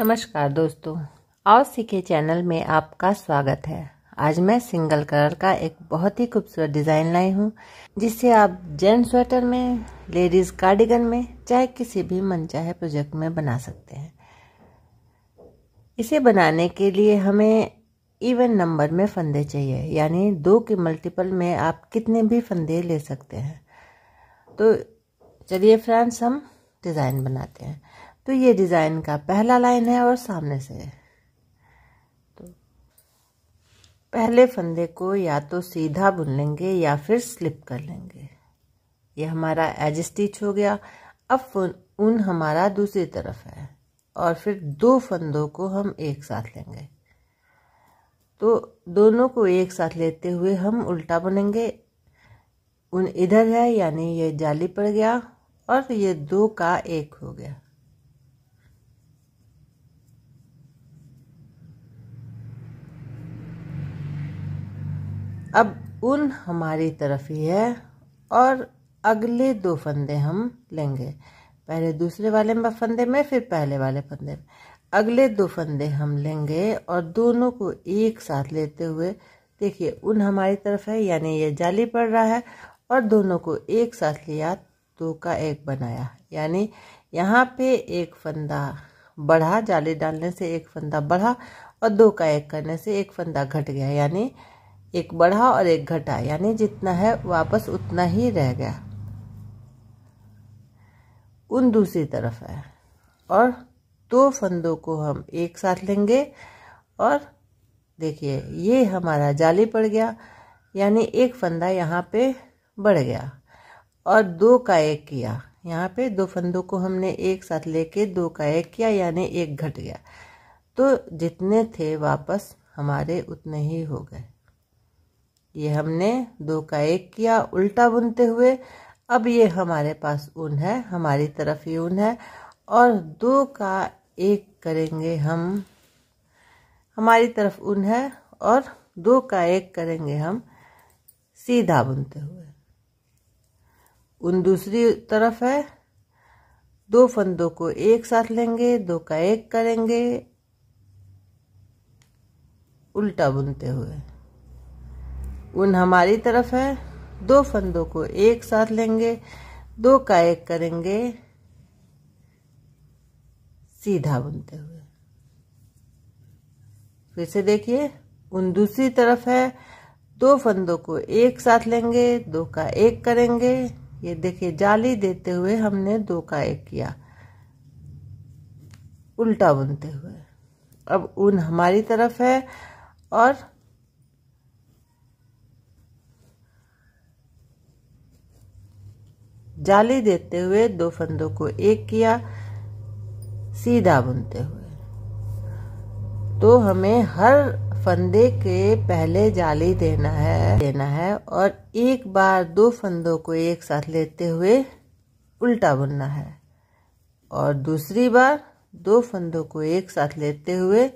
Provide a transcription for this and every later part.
नमस्कार दोस्तों आओ सीखे चैनल में आपका स्वागत है आज मैं सिंगल कलर का एक बहुत ही खूबसूरत डिज़ाइन लाई हूँ जिसे आप जेंट्स स्वेटर में लेडीज़ कार्डिगन में चाहे किसी भी मनचाहे प्रोजेक्ट में बना सकते हैं इसे बनाने के लिए हमें इवन नंबर में फंदे चाहिए यानी दो के मल्टीपल में आप कितने भी फंदे ले सकते हैं तो चलिए फ्रेंड्स हम डिज़ाइन बनाते हैं तो ये डिज़ाइन का पहला लाइन है और सामने से है तो पहले फंदे को या तो सीधा बुन लेंगे या फिर स्लिप कर लेंगे ये हमारा एज स्टिच हो गया अब ऊन हमारा दूसरी तरफ है और फिर दो फंदों को हम एक साथ लेंगे तो दोनों को एक साथ लेते हुए हम उल्टा बुनेंगे उन इधर है यानी ये जाली पड़ गया और ये दो का एक हो गया अब उन हमारी तरफ ही है और अगले दो फंदे हम लेंगे पहले दूसरे वाले फंदे में फिर पहले वाले फंदे में अगले दो फंदे हम लेंगे और दोनों को एक साथ लेते हुए देखिए उन हमारी तरफ है यानी ये जाली पड़ रहा है और दोनों को एक साथ लिया दो का एक बनाया यानी यहाँ पे एक फंदा बढ़ा जाली डालने से एक फंदा बढ़ा और दो का एक करने से एक फंदा घट गया यानी एक बढ़ा और एक घटा यानी जितना है वापस उतना ही रह गया उन दूसरी तरफ है और दो फंदों को हम एक साथ लेंगे और देखिए ये हमारा जाली पड़ गया यानी एक फंदा यहाँ पे बढ़ गया और दो का एक किया यहाँ पे दो फंदों को हमने एक साथ लेके दो का एक किया यानी एक घट गया तो जितने थे वापस हमारे उतने ही हो गए ये हमने दो का एक किया उल्टा बुनते हुए अब ये हमारे पास ऊन है हमारी तरफ ही ऊन है और दो का एक करेंगे हम हमारी तरफ ऊन है और दो का एक करेंगे हम सीधा बुनते हुए उन दूसरी तरफ है दो फंदों को एक साथ लेंगे दो का एक करेंगे उल्टा बुनते हुए उन हमारी तरफ है दो फंदों को एक साथ लेंगे दो का एक करेंगे सीधा बुनते हुए फिर से देखिए उन दूसरी तरफ है दो फंदों को एक साथ लेंगे दो का एक करेंगे ये देखिए जाली देते हुए हमने दो का एक किया उल्टा बुनते हुए अब ऊन हमारी तरफ है और जाली देते हुए दो फंदों को एक किया सीधा बुनते हुए तो हमें हर फंदे के पहले जाली देना है देना है और एक बार दो फंदों को एक साथ लेते हुए उल्टा बुनना है और दूसरी बार दो फंदों को एक साथ लेते हुए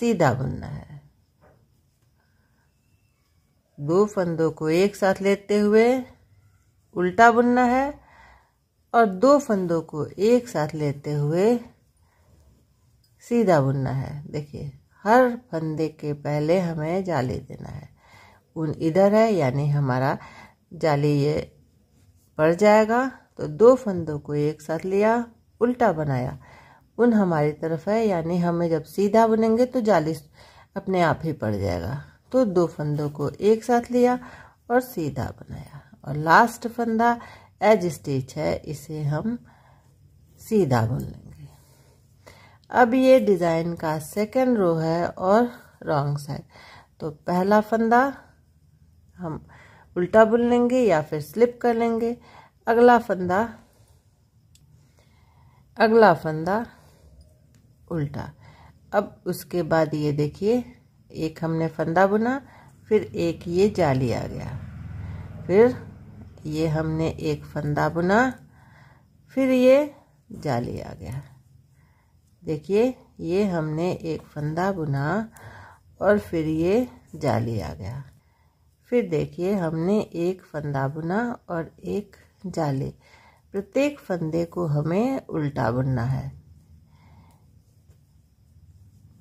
सीधा बुनना है दो फंदों को एक साथ लेते हुए उल्टा बुनना है और दो फंदों को एक साथ लेते हुए सीधा बुनना है देखिए हर फंदे के पहले हमें जाली देना है उन इधर है यानी हमारा जाली ये पड़ जाएगा तो दो फंदों को एक साथ लिया उल्टा बनाया उन हमारी तरफ है यानी हमें जब सीधा बुनेंगे तो जाली अपने आप ही पड़ जाएगा तो दो फंदों को एक साथ लिया और सीधा बनाया और लास्ट फंदा एज स्टिच है इसे हम सीधा बुन लेंगे अब ये डिज़ाइन का सेकेंड रो है और रॉन्ग साइड तो पहला फंदा हम उल्टा बुन लेंगे या फिर स्लिप कर लेंगे अगला फंदा अगला फंदा उल्टा अब उसके बाद ये देखिए एक हमने फंदा बुना फिर एक ये जाली आ गया फिर ये हमने एक फंदा बुना फिर ये जाली आ गया देखिए ये हमने एक फंदा बुना और फिर ये जाली आ गया फिर देखिए हमने एक फंदा बुना और एक जाली प्रत्येक फंदे को हमें उल्टा बुनना है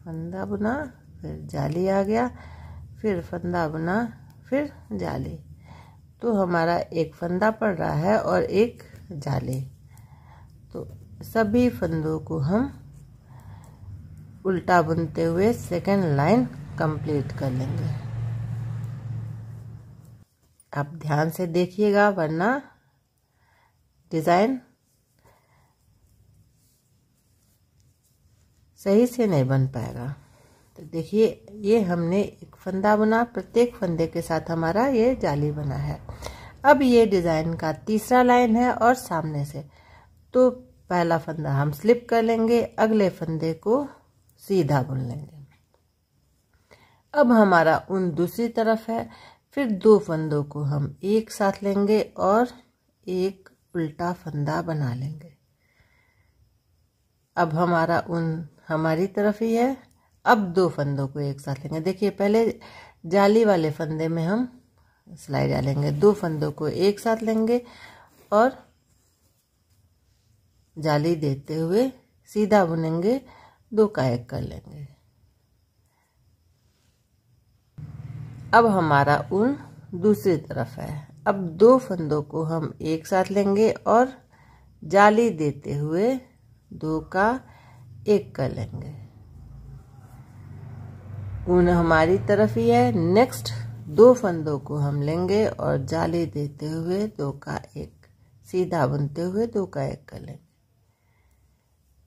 फंदा बुना फिर जाली आ गया फिर फंदा बुना फिर जाली तो हमारा एक फंदा पड़ रहा है और एक जाले तो सभी फंदों को हम उल्टा बुनते हुए सेकेंड लाइन कंप्लीट कर लेंगे आप ध्यान से देखिएगा वरना डिज़ाइन सही से नहीं बन पाएगा तो देखिए ये हमने एक फंदा बुना प्रत्येक फंदे के साथ हमारा ये जाली बना है अब ये डिज़ाइन का तीसरा लाइन है और सामने से तो पहला फंदा हम स्लिप कर लेंगे अगले फंदे को सीधा बुन लेंगे अब हमारा उन दूसरी तरफ है फिर दो फंदों को हम एक साथ लेंगे और एक उल्टा फंदा बना लेंगे अब हमारा उन हमारी तरफ ही है अब दो फंदों को एक साथ लेंगे देखिए पहले जाली वाले फंदे में हम सिलाई डालेंगे दो फंदों को एक साथ लेंगे और जाली देते हुए सीधा बुनेंगे दो का एक कर लेंगे अब हमारा ऊन दूसरी तरफ है अब दो फंदों को हम एक साथ लेंगे और जाली देते हुए दो का एक कर लेंगे ऊन हमारी तरफ ही है नेक्स्ट दो फंदों को हम लेंगे और जाली देते हुए दो का एक सीधा बुनते हुए दो का एक कर लेंगे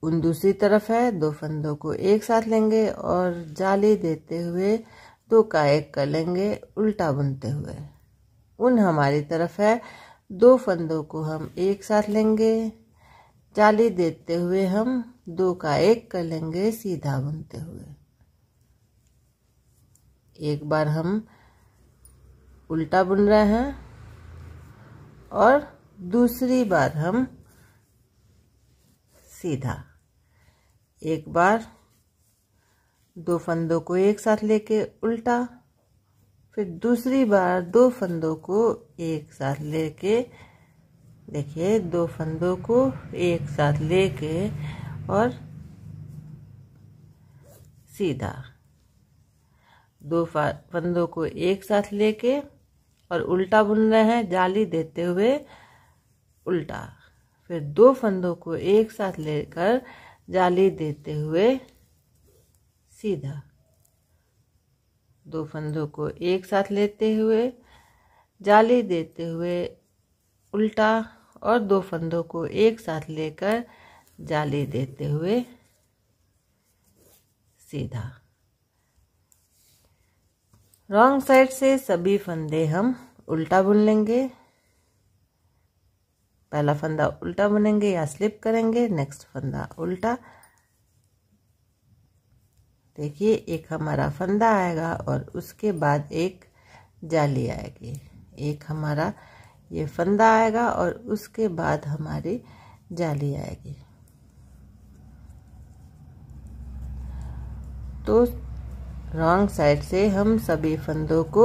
उन दूसरी तरफ है दो फंदों को एक साथ लेंगे और जाली देते हुए दो का एक कर लेंगे उल्टा बुनते हुए उन हमारी तरफ है दो फंदों को हम एक साथ लेंगे जाली देते हुए हम दो का एक कर लेंगे सीधा बुनते हुए एक बार हम उल्टा बुन रहे हैं और दूसरी बार हम सीधा एक बार दो फंदों को एक साथ लेके उल्टा फिर दूसरी बार दो फंदों को एक साथ लेके देखिए दो फंदों को एक साथ लेके और सीधा दो फंदों को एक साथ लेके और उल्टा बुन रहे हैं जाली देते हुए उल्टा फिर दो फंदों को एक साथ लेकर जाली देते हुए सीधा दो फंदों को एक साथ लेते हुए जाली देते हुए उल्टा और दो फंदों को एक साथ लेकर जाली देते हुए सीधा रॉन्ग साइड से सभी फंदे हम उल्टा बुन लेंगे पहला फंदा उल्टा बुनेंगे या स्लिप करेंगे नेक्स्ट फंदा उल्टा देखिए एक हमारा फंदा आएगा और उसके बाद एक जाली आएगी एक हमारा ये फंदा आएगा और उसके बाद हमारी जाली आएगी तो रॉन्ग साइड से हम सभी फंदों को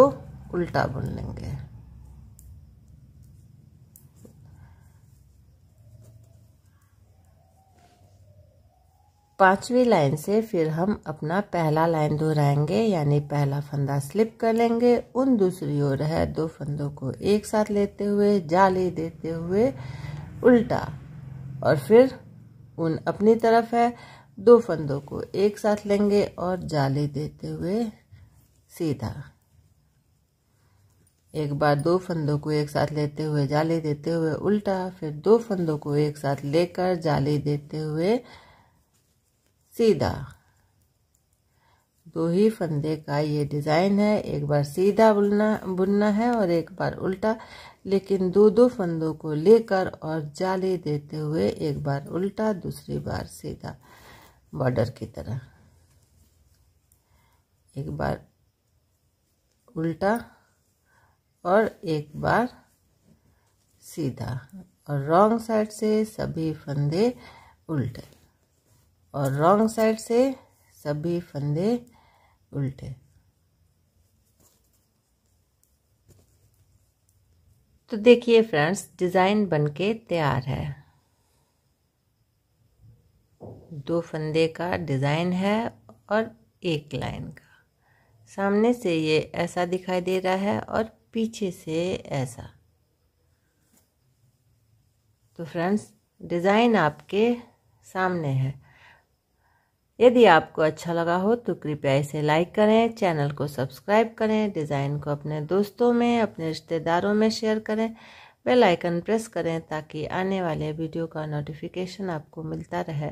उल्टा बुन लेंगे पांचवी लाइन से फिर हम अपना पहला लाइन दोहराएंगे यानी पहला फंदा स्लिप कर लेंगे उन दूसरी ओर है दो फंदों को एक साथ लेते हुए जाली देते हुए उल्टा और फिर उन अपनी तरफ है दो फंदों को एक साथ लेंगे और जाली देते हुए सीधा एक बार दो फंदों को एक साथ लेते हुए जाली देते हुए उल्टा फिर दो फंदों को एक साथ लेकर जाली देते हुए सीधा दो ही फंदे का ये डिज़ाइन है एक बार सीधा बुनना बुनना है और एक बार उल्टा लेकिन दो दो फंदों को लेकर और जाली देते हुए एक बार उल्टा दूसरी बार सीधा बॉर्डर की तरह एक बार उल्टा और एक बार सीधा और रॉन्ग साइड से सभी फंदे उल्टे और रॉन्ग साइड से सभी फंदे उल्टे तो देखिए फ्रेंड्स डिज़ाइन बनके तैयार है दो फंदे का डिज़ाइन है और एक लाइन का सामने से ये ऐसा दिखाई दे रहा है और पीछे से ऐसा तो फ्रेंड्स डिज़ाइन आपके सामने है यदि आपको अच्छा लगा हो तो कृपया इसे लाइक करें चैनल को सब्सक्राइब करें डिज़ाइन को अपने दोस्तों में अपने रिश्तेदारों में शेयर करें बेल आइकन प्रेस करें ताकि आने वाले वीडियो का नोटिफिकेशन आपको मिलता रहे